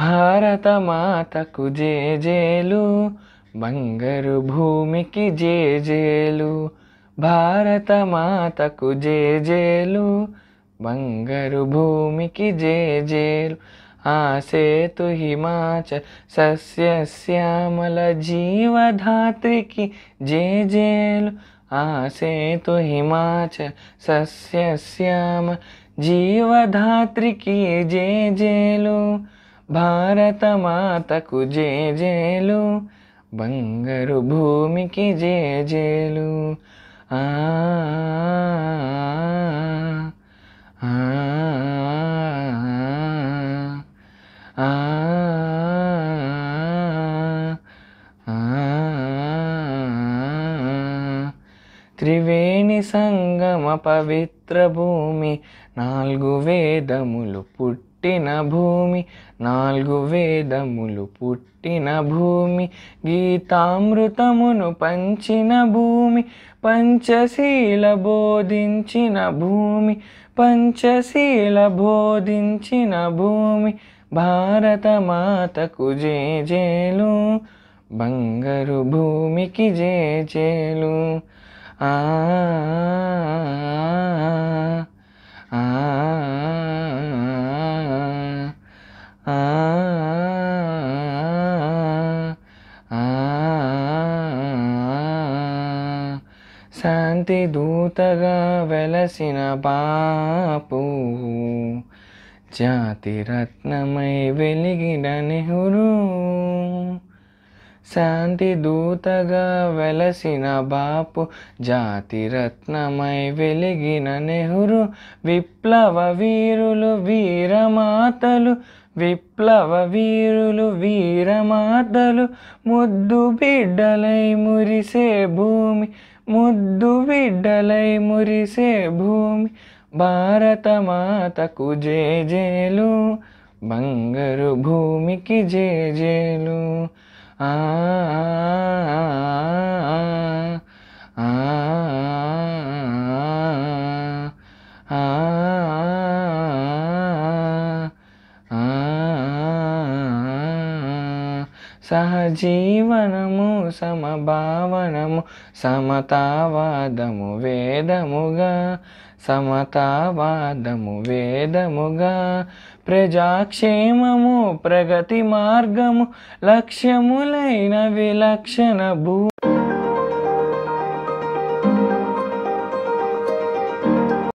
భారత మాతకు జేజేలు బంగరు భూమికి జేజేలు భారత మాతకు జేజేలు బంగరు భూమికి జేజేలు ఆసేతు హిమాచల్ సస్యశ్యామల జీవధాత్రికి జేజేలు ఆసేతు హిమాచల్ సస్యశ్యామ జీవధాత్రికి జేజేలు భారతమాతకు జేజేలు బంగారు భూమికి జేజేలు ఆ త్రివేణి సంగమ పవిత్ర భూమి నాలుగు వేదములు పుట్టి పుట్టిన భూమి నాలుగు వేదములు పుట్టిన భూమి గీతామృతమును పంచిన భూమి పంచశీల బోధించిన భూమి పంచశీల బోధించిన భూమి భారతమాతకు జేలు బంగారు భూమికి జేలు ఆ శాంతి దూతగా వెలసిన బాపు జాతి రత్నమై వెలిగిన నెహ్రూ శాంతి దూతగా వెలసిన బాపు జాతి రత్నమై వెలిగిన నెహ్రూ విప్లవ వీరులు వీరమాతలు విప్లవ వీరులు వీరమాతలు ముద్దు బిడ్డలై మురిసే భూమి ముద్దు బిడ్డలై మురిసే భూమి భారత మాతకు జేజేలు బంగారు భూమికి జేజేలు ఆ సహజీవనము సమభావనము సమతావాదము వేదముగా సమతావాదము వేదముగా ప్రజాక్షేమము ప్రగతి మార్గము లక్ష్యములైన విలక్షణ భూ